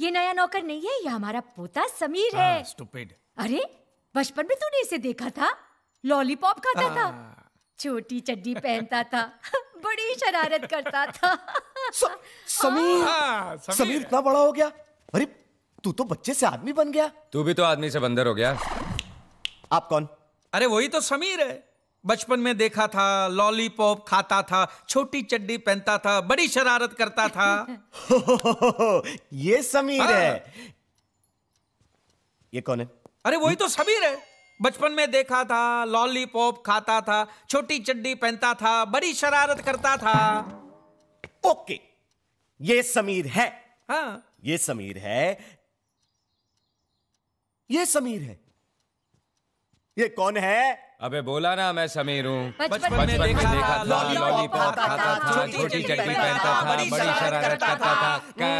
ये नया नौकर नहीं है ये हमारा पोता समीर आ, हाँ, है स्टूपिड अरे बचपन में तूने इसे देखा था लॉलीपॉप खाता आ, था हाँ। छोटी चड्डी पहनता था बड़ी शरारत करता था स, समीर, आ, हाँ, समीर समीर इतना बड़ा हो गया अरे तू तो बच्चे से आदमी बन गया तू भी तो आदमी से बंदर हो गया आप कौन अरे वही तो समीर है बचपन में देखा था लॉलीपॉप खाता था छोटी चड्डी पहनता था बड़ी शरारत करता था हो, हो, हो, ये समीर हाँ। है ये कौन है अरे वही तो समीर है बचपन में देखा था लॉलीपॉप खाता था छोटी चड्डी पहनता था बड़ी शरारत करता था ओके ये समीर है हाँ ये समीर है ये समीर है ये कौन है अबे बोला ना मैं समीर हूँ बचपन में देखा था लॉलीपॉप खाता था छोटी चड्डी पहनता था बड़ी शरारत करता था